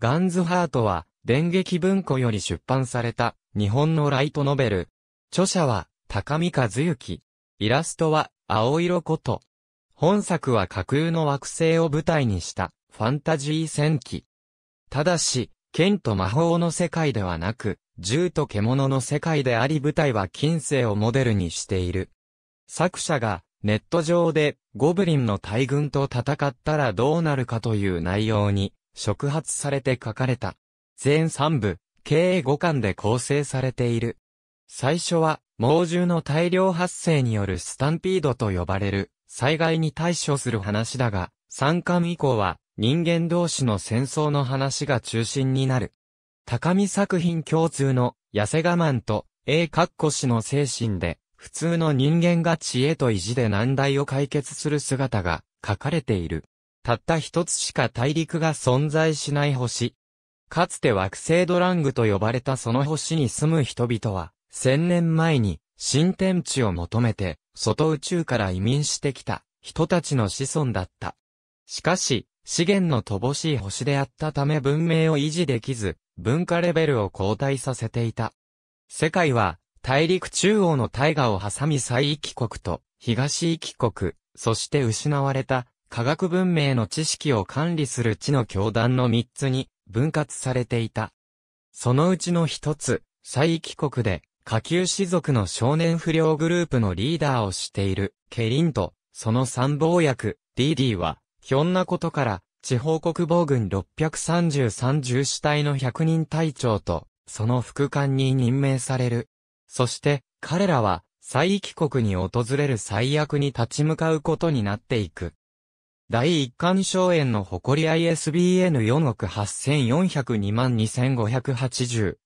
ガンズハートは、電撃文庫より出版された、日本のライトノベル。著者は、高見和幸。イラストは、青色こと。本作は架空の惑星を舞台にした、ファンタジー戦記。ただし、剣と魔法の世界ではなく、銃と獣の世界であり舞台は近世をモデルにしている。作者が、ネット上で、ゴブリンの大軍と戦ったらどうなるかという内容に、触発されて書かれた。全3部、計5巻で構成されている。最初は、猛獣の大量発生によるスタンピードと呼ばれる、災害に対処する話だが、3巻以降は、人間同士の戦争の話が中心になる。高見作品共通の、痩せ我慢と、A っこ氏の精神で、普通の人間が知恵と意地で難題を解決する姿が書かれている。たった一つしか大陸が存在しない星。かつて惑星ドラングと呼ばれたその星に住む人々は、千年前に新天地を求めて、外宇宙から移民してきた人たちの子孫だった。しかし、資源の乏しい星であったため文明を維持できず、文化レベルを後退させていた。世界は、大陸中央の大河を挟み西域国と東域国、そして失われた科学文明の知識を管理する地の教団の3つに分割されていた。そのうちの1つ、西域国で、下級士族の少年不良グループのリーダーをしている、ケリンと、その参謀役、ディディは、ひょんなことから、地方国防軍633重視隊の100人隊長と、その副官に任命される。そして、彼らは、西域国に訪れる最悪に立ち向かうことになっていく。第一巻荘園の誇り ISBN4 億8402万 2580X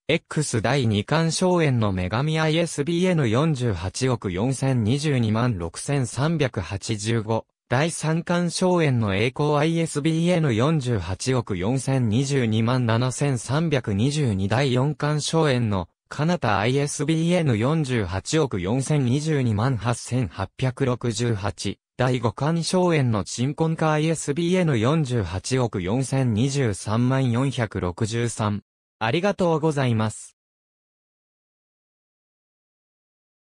第二巻荘園の女神 ISBN48 億4022万6385第三巻荘園の栄光 ISBN48 億4022万7322第四巻荘園のカナタ ISBN48 億4022万8868第5巻荘園の鎮魂化 ISBN48 億4023万463。ありがとうございます。